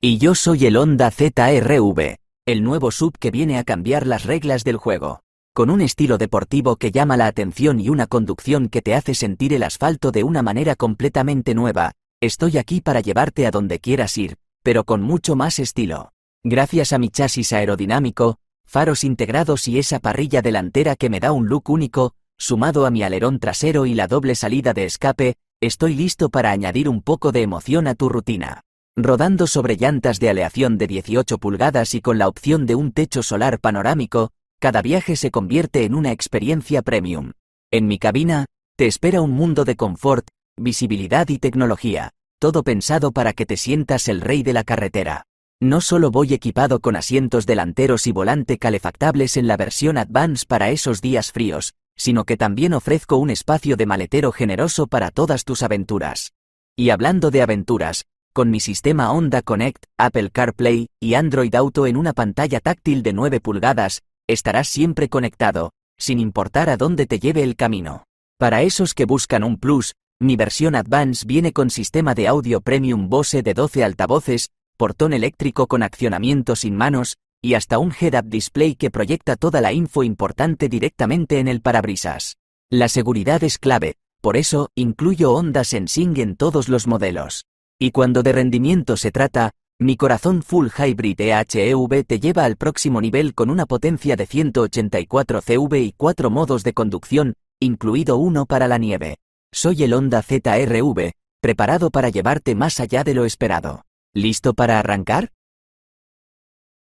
Y yo soy el Honda ZRV, el nuevo sub que viene a cambiar las reglas del juego. Con un estilo deportivo que llama la atención y una conducción que te hace sentir el asfalto de una manera completamente nueva, estoy aquí para llevarte a donde quieras ir, pero con mucho más estilo. Gracias a mi chasis aerodinámico, faros integrados y esa parrilla delantera que me da un look único, sumado a mi alerón trasero y la doble salida de escape, estoy listo para añadir un poco de emoción a tu rutina rodando sobre llantas de aleación de 18 pulgadas y con la opción de un techo solar panorámico, cada viaje se convierte en una experiencia premium. En mi cabina, te espera un mundo de confort, visibilidad y tecnología, todo pensado para que te sientas el rey de la carretera. No solo voy equipado con asientos delanteros y volante calefactables en la versión Advance para esos días fríos, sino que también ofrezco un espacio de maletero generoso para todas tus aventuras. Y hablando de aventuras, con mi sistema Honda Connect, Apple CarPlay y Android Auto en una pantalla táctil de 9 pulgadas, estarás siempre conectado, sin importar a dónde te lleve el camino. Para esos que buscan un plus, mi versión Advance viene con sistema de audio premium Bose de 12 altavoces, portón eléctrico con accionamiento sin manos, y hasta un head-up display que proyecta toda la info importante directamente en el parabrisas. La seguridad es clave, por eso incluyo Honda Sensing en todos los modelos. Y cuando de rendimiento se trata, mi corazón Full Hybrid EHEV te lleva al próximo nivel con una potencia de 184 CV y cuatro modos de conducción, incluido uno para la nieve. Soy el Honda ZRV, preparado para llevarte más allá de lo esperado. ¿Listo para arrancar?